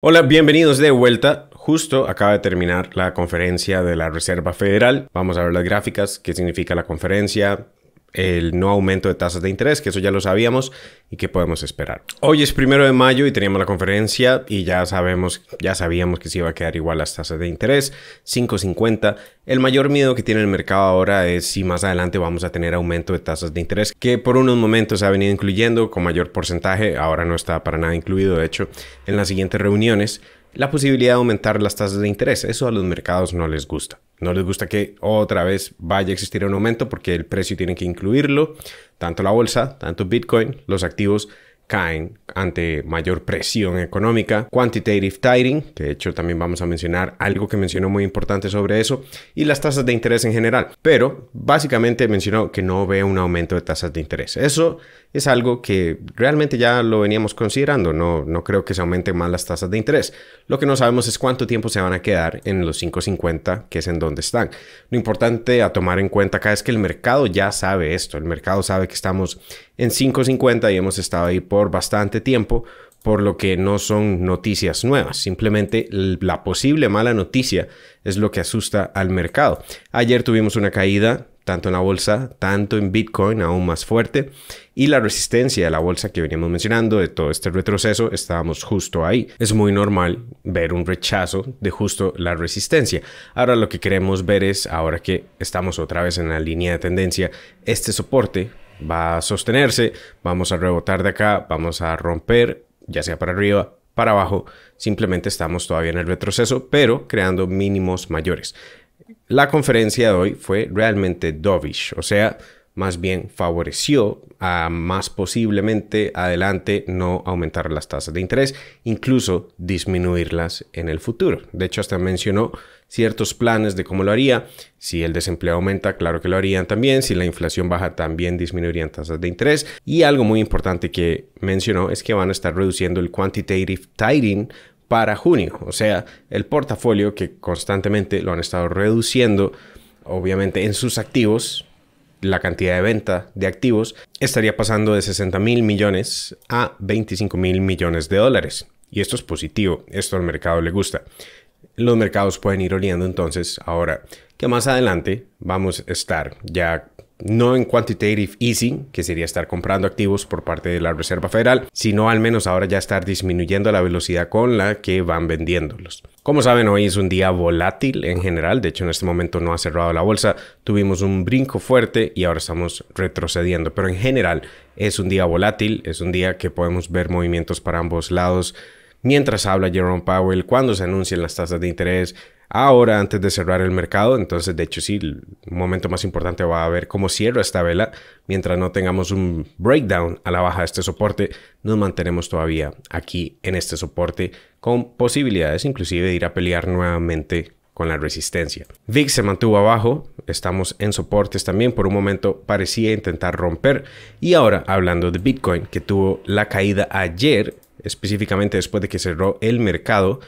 Hola, bienvenidos de vuelta. Justo acaba de terminar la conferencia de la Reserva Federal. Vamos a ver las gráficas, qué significa la conferencia, el no aumento de tasas de interés, que eso ya lo sabíamos y que podemos esperar. Hoy es primero de mayo y teníamos la conferencia y ya sabemos, ya sabíamos que se iba a quedar igual las tasas de interés, 5.50. El mayor miedo que tiene el mercado ahora es si más adelante vamos a tener aumento de tasas de interés, que por unos momentos se ha venido incluyendo con mayor porcentaje, ahora no está para nada incluido, de hecho, en las siguientes reuniones, la posibilidad de aumentar las tasas de interés. Eso a los mercados no les gusta. No les gusta que otra vez vaya a existir un aumento porque el precio tiene que incluirlo, tanto la bolsa, tanto Bitcoin, los activos caen ante mayor presión económica, quantitative tightening, que de hecho también vamos a mencionar algo que mencionó muy importante sobre eso, y las tasas de interés en general. Pero básicamente mencionó que no ve un aumento de tasas de interés. Eso es algo que realmente ya lo veníamos considerando, no, no creo que se aumenten más las tasas de interés. Lo que no sabemos es cuánto tiempo se van a quedar en los 5.50, que es en donde están. Lo importante a tomar en cuenta acá es que el mercado ya sabe esto, el mercado sabe que estamos en 5.50 y hemos estado ahí por bastante tiempo, por lo que no son noticias nuevas. Simplemente la posible mala noticia es lo que asusta al mercado. Ayer tuvimos una caída tanto en la bolsa, tanto en Bitcoin, aún más fuerte, y la resistencia de la bolsa que veníamos mencionando, de todo este retroceso, estábamos justo ahí. Es muy normal ver un rechazo de justo la resistencia. Ahora lo que queremos ver es, ahora que estamos otra vez en la línea de tendencia, este soporte va a sostenerse, vamos a rebotar de acá, vamos a romper, ya sea para arriba, para abajo, simplemente estamos todavía en el retroceso, pero creando mínimos mayores. La conferencia de hoy fue realmente dovish, o sea, más bien favoreció a más posiblemente adelante no aumentar las tasas de interés, incluso disminuirlas en el futuro. De hecho, hasta mencionó ciertos planes de cómo lo haría. Si el desempleo aumenta, claro que lo harían también. Si la inflación baja, también disminuirían tasas de interés. Y algo muy importante que mencionó es que van a estar reduciendo el quantitative tightening para junio, o sea, el portafolio que constantemente lo han estado reduciendo obviamente en sus activos la cantidad de venta de activos estaría pasando de 60 mil millones a 25 mil millones de dólares. Y esto es positivo, esto al mercado le gusta. Los mercados pueden ir oliendo entonces ahora que más adelante vamos a estar ya no en quantitative easing, que sería estar comprando activos por parte de la Reserva Federal, sino al menos ahora ya estar disminuyendo la velocidad con la que van vendiéndolos. Como saben, hoy es un día volátil en general, de hecho en este momento no ha cerrado la bolsa, tuvimos un brinco fuerte y ahora estamos retrocediendo, pero en general es un día volátil, es un día que podemos ver movimientos para ambos lados. Mientras habla Jerome Powell, cuando se anuncian las tasas de interés, ahora antes de cerrar el mercado. Entonces, de hecho, sí, el momento más importante va a ver cómo cierra esta vela. Mientras no tengamos un breakdown a la baja de este soporte, nos mantenemos todavía aquí en este soporte con posibilidades inclusive de ir a pelear nuevamente con la resistencia. VIX se mantuvo abajo, estamos en soportes también, por un momento parecía intentar romper y ahora hablando de Bitcoin que tuvo la caída ayer específicamente después de que cerró el mercado,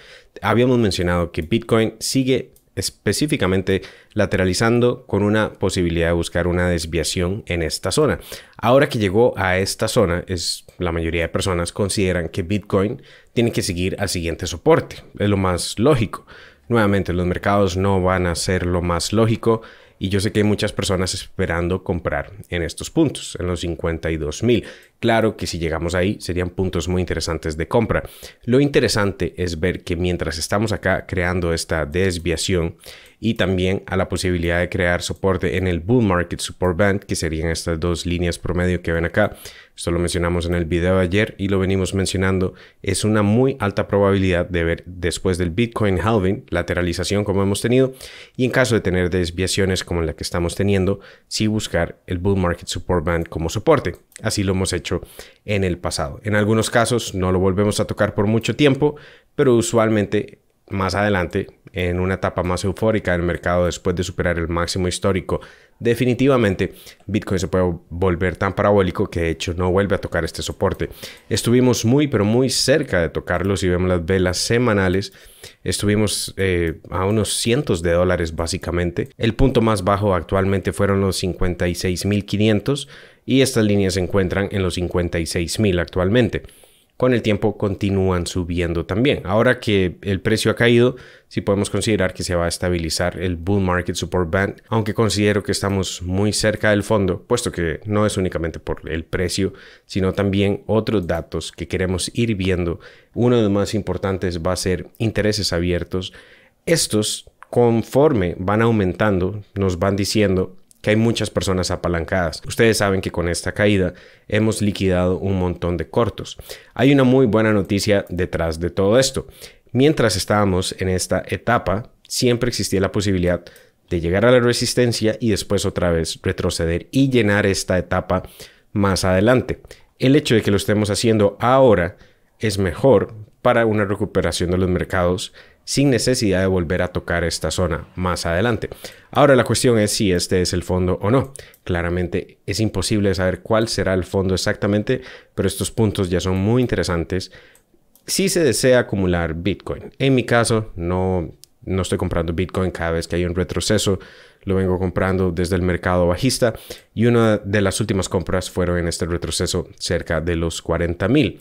habíamos mencionado que Bitcoin sigue específicamente lateralizando con una posibilidad de buscar una desviación en esta zona. Ahora que llegó a esta zona, es la mayoría de personas consideran que Bitcoin tiene que seguir al siguiente soporte. Es lo más lógico. Nuevamente, los mercados no van a ser lo más lógico y yo sé que hay muchas personas esperando comprar en estos puntos, en los 52.000 mil. Claro que si llegamos ahí serían puntos muy interesantes de compra. Lo interesante es ver que mientras estamos acá creando esta desviación y también a la posibilidad de crear soporte en el Bull Market Support Band, que serían estas dos líneas promedio que ven acá, esto lo mencionamos en el video de ayer y lo venimos mencionando, es una muy alta probabilidad de ver después del Bitcoin halving, lateralización como hemos tenido, y en caso de tener desviaciones como la que estamos teniendo, sí buscar el Bull Market Support Band como soporte. Así lo hemos hecho en el pasado. En algunos casos no lo volvemos a tocar por mucho tiempo, pero usualmente más adelante, en una etapa más eufórica del mercado después de superar el máximo histórico, definitivamente Bitcoin se puede volver tan parabólico que de hecho no vuelve a tocar este soporte. Estuvimos muy pero muy cerca de tocarlo si vemos las velas semanales. Estuvimos eh, a unos cientos de dólares básicamente. El punto más bajo actualmente fueron los 56.500 y estas líneas se encuentran en los 56.000 actualmente con el tiempo continúan subiendo también. Ahora que el precio ha caído, sí podemos considerar que se va a estabilizar el Bull Market Support Band, aunque considero que estamos muy cerca del fondo, puesto que no es únicamente por el precio, sino también otros datos que queremos ir viendo. Uno de los más importantes va a ser intereses abiertos. Estos, conforme van aumentando, nos van diciendo que hay muchas personas apalancadas. Ustedes saben que con esta caída hemos liquidado un montón de cortos. Hay una muy buena noticia detrás de todo esto. Mientras estábamos en esta etapa, siempre existía la posibilidad de llegar a la resistencia y después otra vez retroceder y llenar esta etapa más adelante. El hecho de que lo estemos haciendo ahora es mejor para una recuperación de los mercados sin necesidad de volver a tocar esta zona más adelante. Ahora la cuestión es si este es el fondo o no. Claramente es imposible saber cuál será el fondo exactamente, pero estos puntos ya son muy interesantes si se desea acumular Bitcoin. En mi caso, no, no estoy comprando Bitcoin cada vez que hay un retroceso. Lo vengo comprando desde el mercado bajista y una de las últimas compras fueron en este retroceso cerca de los 40 mil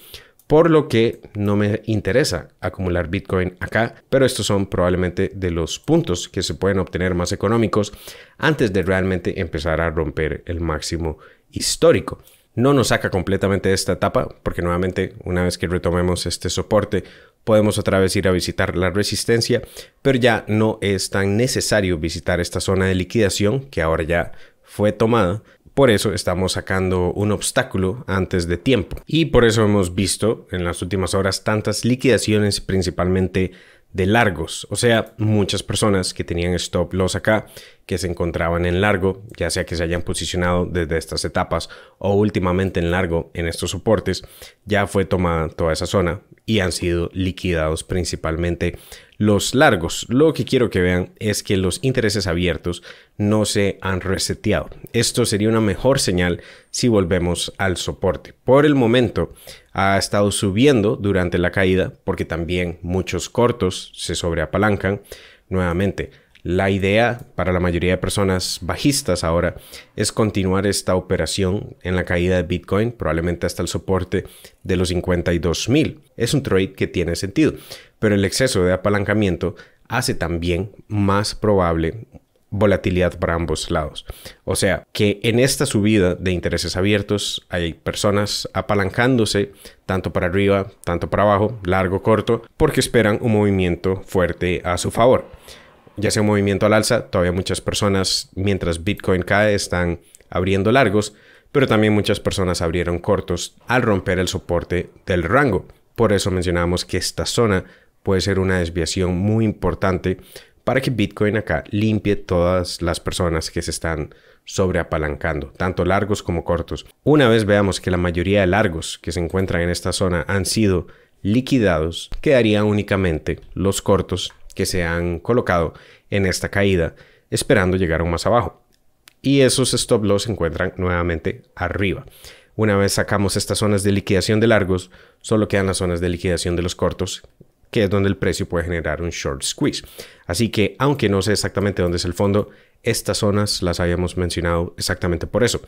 por lo que no me interesa acumular Bitcoin acá, pero estos son probablemente de los puntos que se pueden obtener más económicos antes de realmente empezar a romper el máximo histórico. No nos saca completamente de esta etapa, porque nuevamente una vez que retomemos este soporte, podemos otra vez ir a visitar la resistencia, pero ya no es tan necesario visitar esta zona de liquidación que ahora ya fue tomada por eso estamos sacando un obstáculo antes de tiempo. Y por eso hemos visto en las últimas horas tantas liquidaciones principalmente de largos, o sea, muchas personas que tenían stop loss acá, que se encontraban en largo, ya sea que se hayan posicionado desde estas etapas o últimamente en largo en estos soportes, ya fue tomada toda esa zona y han sido liquidados principalmente los largos. Lo que quiero que vean es que los intereses abiertos no se han reseteado. Esto sería una mejor señal si volvemos al soporte. Por el momento ha estado subiendo durante la caída porque también muchos cortos se sobreapalancan nuevamente. La idea para la mayoría de personas bajistas ahora es continuar esta operación en la caída de Bitcoin, probablemente hasta el soporte de los 52 mil. Es un trade que tiene sentido, pero el exceso de apalancamiento hace también más probable volatilidad para ambos lados. O sea, que en esta subida de intereses abiertos hay personas apalancándose tanto para arriba, tanto para abajo, largo, corto, porque esperan un movimiento fuerte a su favor ya sea un movimiento al alza, todavía muchas personas, mientras Bitcoin cae, están abriendo largos, pero también muchas personas abrieron cortos al romper el soporte del rango. Por eso mencionamos que esta zona puede ser una desviación muy importante para que Bitcoin acá limpie todas las personas que se están sobreapalancando, tanto largos como cortos. Una vez veamos que la mayoría de largos que se encuentran en esta zona han sido liquidados, quedaría únicamente los cortos que se han colocado en esta caída, esperando llegar aún más abajo. Y esos stop loss se encuentran nuevamente arriba. Una vez sacamos estas zonas de liquidación de largos, solo quedan las zonas de liquidación de los cortos, que es donde el precio puede generar un short squeeze. Así que, aunque no sé exactamente dónde es el fondo, estas zonas las habíamos mencionado exactamente por eso.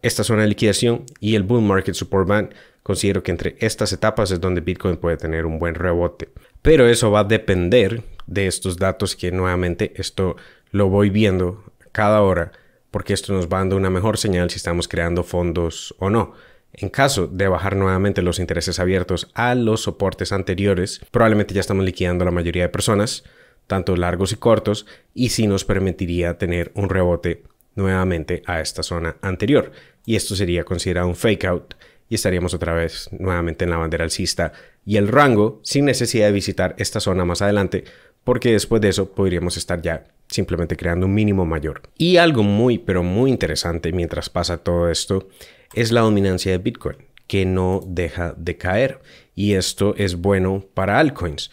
Esta zona de liquidación y el Bull Market Support Band, considero que entre estas etapas es donde Bitcoin puede tener un buen rebote. Pero eso va a depender de estos datos que nuevamente esto lo voy viendo cada hora porque esto nos va dando una mejor señal si estamos creando fondos o no. En caso de bajar nuevamente los intereses abiertos a los soportes anteriores, probablemente ya estamos liquidando la mayoría de personas, tanto largos y cortos, y si nos permitiría tener un rebote nuevamente a esta zona anterior. Y esto sería considerado un fake out y estaríamos otra vez nuevamente en la bandera alcista y el rango sin necesidad de visitar esta zona más adelante porque después de eso podríamos estar ya simplemente creando un mínimo mayor. Y algo muy, pero muy interesante mientras pasa todo esto es la dominancia de Bitcoin, que no deja de caer. Y esto es bueno para altcoins.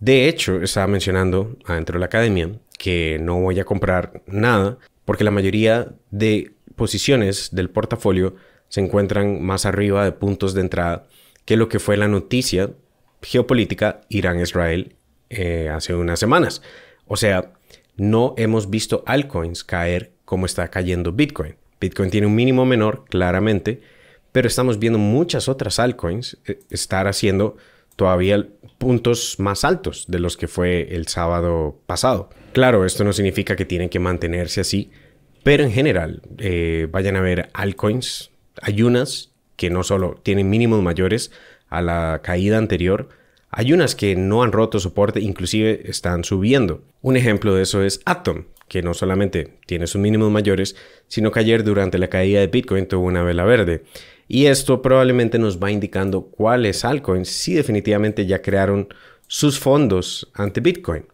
De hecho, estaba mencionando adentro de la academia que no voy a comprar nada porque la mayoría de posiciones del portafolio se encuentran más arriba de puntos de entrada que lo que fue la noticia geopolítica Irán-Israel eh, hace unas semanas. O sea, no hemos visto altcoins caer como está cayendo Bitcoin. Bitcoin tiene un mínimo menor, claramente, pero estamos viendo muchas otras altcoins eh, estar haciendo todavía puntos más altos de los que fue el sábado pasado. Claro, esto no significa que tienen que mantenerse así, pero en general, eh, vayan a ver altcoins. Hay unas que no solo tienen mínimos mayores a la caída anterior, hay unas que no han roto soporte, inclusive están subiendo. Un ejemplo de eso es Atom, que no solamente tiene sus mínimos mayores, sino que ayer durante la caída de Bitcoin tuvo una vela verde. Y esto probablemente nos va indicando cuáles altcoins si definitivamente ya crearon sus fondos ante Bitcoin.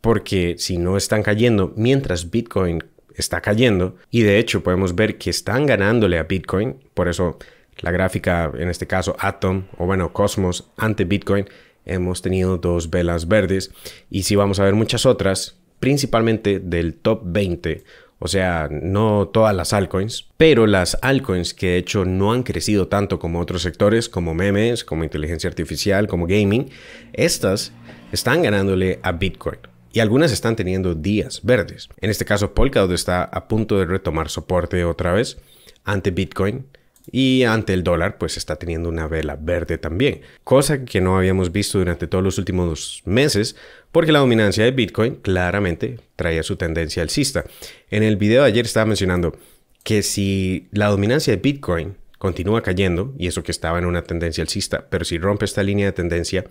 Porque si no están cayendo mientras Bitcoin está cayendo, y de hecho podemos ver que están ganándole a Bitcoin, por eso la gráfica, en este caso Atom o bueno Cosmos ante Bitcoin, hemos tenido dos velas verdes y si vamos a ver muchas otras, principalmente del top 20, o sea, no todas las altcoins, pero las altcoins que de hecho no han crecido tanto como otros sectores, como memes, como inteligencia artificial, como gaming, estas están ganándole a Bitcoin. Y algunas están teniendo días verdes. En este caso, Polkadot está a punto de retomar soporte otra vez ante Bitcoin y ante el dólar pues está teniendo una vela verde también, cosa que no habíamos visto durante todos los últimos meses porque la dominancia de Bitcoin claramente traía su tendencia alcista. En el video de ayer estaba mencionando que si la dominancia de Bitcoin continúa cayendo, y eso que estaba en una tendencia alcista, pero si rompe esta línea de tendencia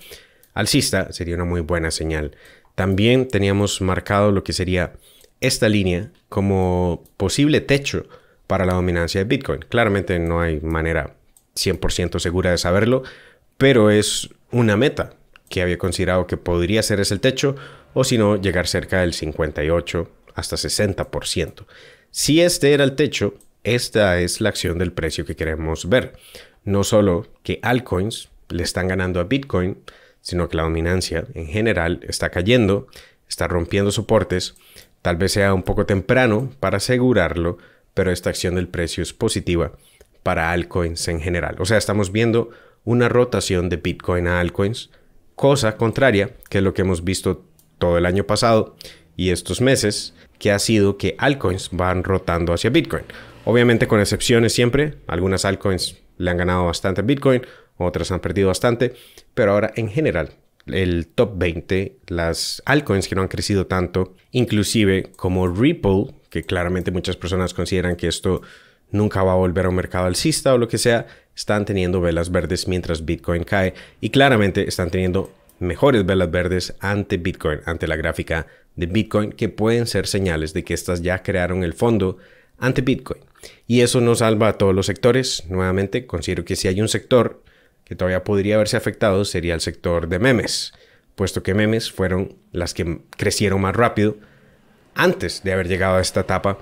alcista sería una muy buena señal. También teníamos marcado lo que sería esta línea como posible techo para la dominancia de Bitcoin. Claramente no hay manera 100% segura de saberlo, pero es una meta que había considerado que podría ser ese el techo o si no llegar cerca del 58 hasta 60%. Si este era el techo, esta es la acción del precio que queremos ver. No solo que altcoins le están ganando a Bitcoin, sino que la dominancia en general está cayendo, está rompiendo soportes, tal vez sea un poco temprano para asegurarlo, pero esta acción del precio es positiva para altcoins en general. O sea, estamos viendo una rotación de Bitcoin a altcoins, cosa contraria que lo que hemos visto todo el año pasado y estos meses, que ha sido que altcoins van rotando hacia Bitcoin. Obviamente con excepciones siempre, algunas altcoins le han ganado bastante a Bitcoin, otras han perdido bastante, pero ahora en general el top 20, las altcoins que no han crecido tanto, inclusive como Ripple, que claramente muchas personas consideran que esto nunca va a volver a un mercado alcista o lo que sea, están teniendo velas verdes mientras Bitcoin cae y claramente están teniendo mejores velas verdes ante Bitcoin, ante la gráfica de Bitcoin, que pueden ser señales de que estas ya crearon el fondo ante Bitcoin. Y eso no salva a todos los sectores. Nuevamente, considero que si hay un sector que todavía podría haberse afectado sería el sector de memes, puesto que memes fueron las que crecieron más rápido antes de haber llegado a esta etapa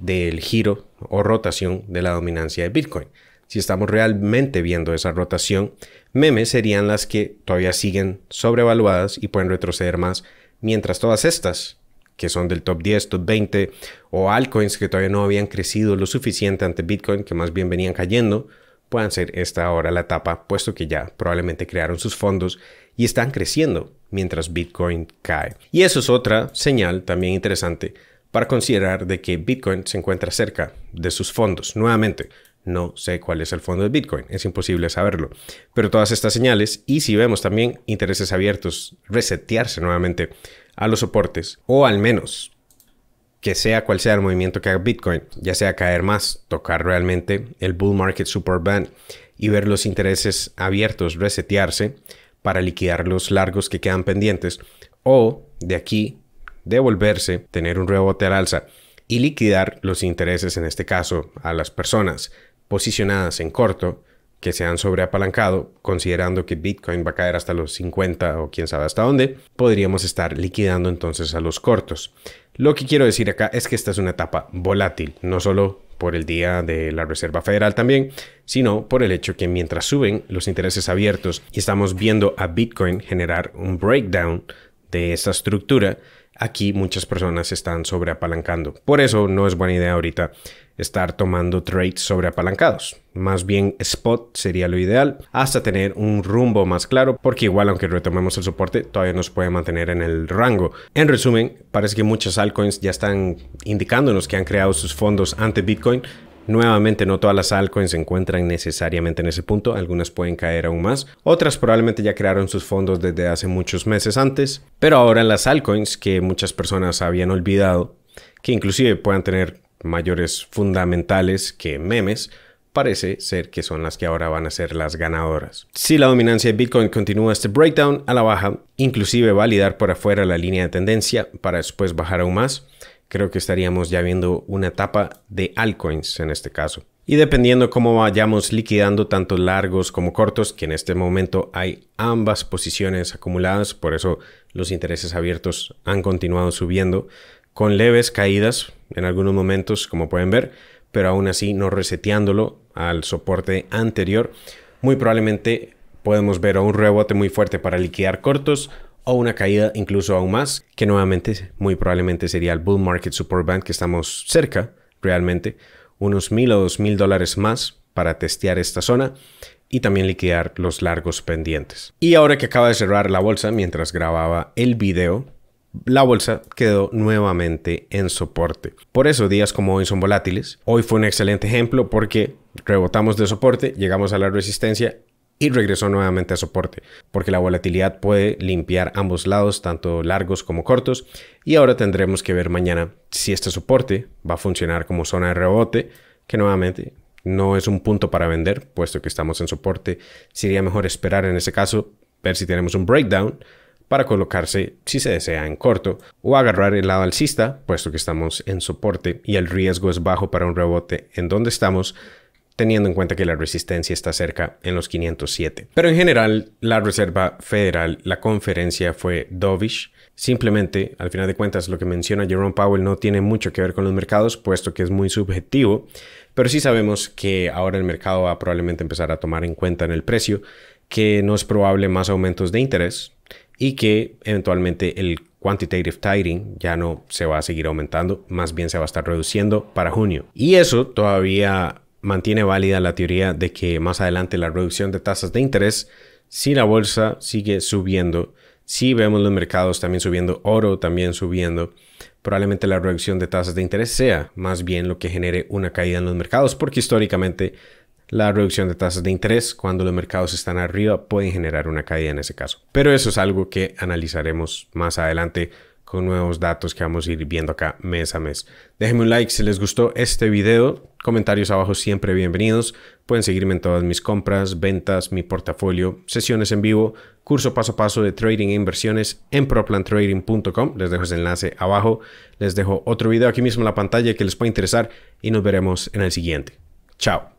del giro o rotación de la dominancia de Bitcoin. Si estamos realmente viendo esa rotación, memes serían las que todavía siguen sobrevaluadas y pueden retroceder más, mientras todas estas, que son del top 10, top 20, o altcoins que todavía no habían crecido lo suficiente ante Bitcoin, que más bien venían cayendo, puedan ser esta ahora la etapa, puesto que ya probablemente crearon sus fondos y están creciendo mientras Bitcoin cae. Y eso es otra señal también interesante para considerar de que Bitcoin se encuentra cerca de sus fondos. Nuevamente, no sé cuál es el fondo de Bitcoin, es imposible saberlo. Pero todas estas señales, y si vemos también intereses abiertos resetearse nuevamente a los soportes, o al menos que sea cual sea el movimiento que haga Bitcoin, ya sea caer más, tocar realmente el bull market support band y ver los intereses abiertos resetearse para liquidar los largos que quedan pendientes o de aquí devolverse, tener un rebote al alza y liquidar los intereses en este caso a las personas posicionadas en corto que se han sobreapalancado, considerando que Bitcoin va a caer hasta los 50 o quién sabe hasta dónde, podríamos estar liquidando entonces a los cortos. Lo que quiero decir acá es que esta es una etapa volátil, no solo por el día de la Reserva Federal también, sino por el hecho que mientras suben los intereses abiertos y estamos viendo a Bitcoin generar un breakdown de esa estructura, aquí muchas personas están sobreapalancando. Por eso no es buena idea ahorita estar tomando trades sobre apalancados. Más bien spot sería lo ideal hasta tener un rumbo más claro porque igual aunque retomemos el soporte todavía nos puede mantener en el rango. En resumen, parece que muchas altcoins ya están indicándonos que han creado sus fondos ante Bitcoin. Nuevamente, no todas las altcoins se encuentran necesariamente en ese punto, algunas pueden caer aún más, otras probablemente ya crearon sus fondos desde hace muchos meses antes, pero ahora las altcoins que muchas personas habían olvidado, que inclusive puedan tener mayores fundamentales que memes, parece ser que son las que ahora van a ser las ganadoras. Si la dominancia de Bitcoin continúa este breakdown a la baja, inclusive validar por afuera la línea de tendencia para después bajar aún más, creo que estaríamos ya viendo una etapa de altcoins en este caso. Y dependiendo cómo vayamos liquidando tanto largos como cortos, que en este momento hay ambas posiciones acumuladas, por eso los intereses abiertos han continuado subiendo, con leves caídas, en algunos momentos, como pueden ver, pero aún así no reseteándolo al soporte anterior, muy probablemente podemos ver un rebote muy fuerte para liquidar cortos o una caída incluso aún más, que nuevamente muy probablemente sería el bull market support Bank, que estamos cerca realmente, unos mil o dos mil dólares más para testear esta zona y también liquidar los largos pendientes. Y ahora que acaba de cerrar la bolsa mientras grababa el video, la bolsa quedó nuevamente en soporte. Por eso días como hoy son volátiles. Hoy fue un excelente ejemplo porque rebotamos de soporte, llegamos a la resistencia y regresó nuevamente a soporte, porque la volatilidad puede limpiar ambos lados, tanto largos como cortos, y ahora tendremos que ver mañana si este soporte va a funcionar como zona de rebote, que nuevamente no es un punto para vender, puesto que estamos en soporte, sería mejor esperar en ese caso, ver si tenemos un breakdown para colocarse, si se desea, en corto o agarrar el lado alcista, puesto que estamos en soporte y el riesgo es bajo para un rebote en donde estamos, teniendo en cuenta que la resistencia está cerca en los 507. Pero en general, la Reserva Federal, la conferencia fue dovish. Simplemente, al final de cuentas, lo que menciona Jerome Powell no tiene mucho que ver con los mercados, puesto que es muy subjetivo, pero sí sabemos que ahora el mercado va a probablemente empezar a tomar en cuenta en el precio que no es probable más aumentos de interés, y que eventualmente el quantitative tightening ya no se va a seguir aumentando, más bien se va a estar reduciendo para junio. Y eso todavía mantiene válida la teoría de que más adelante la reducción de tasas de interés, si la bolsa sigue subiendo, si vemos los mercados también subiendo, oro también subiendo, probablemente la reducción de tasas de interés sea más bien lo que genere una caída en los mercados, porque históricamente la reducción de tasas de interés cuando los mercados están arriba pueden generar una caída en ese caso. Pero eso es algo que analizaremos más adelante con nuevos datos que vamos a ir viendo acá mes a mes. Déjenme un like si les gustó este video. Comentarios abajo siempre bienvenidos. Pueden seguirme en todas mis compras, ventas, mi portafolio, sesiones en vivo, curso paso a paso de trading e inversiones en proplantrading.com. Les dejo ese enlace abajo. Les dejo otro video aquí mismo en la pantalla que les puede interesar y nos veremos en el siguiente. Chao.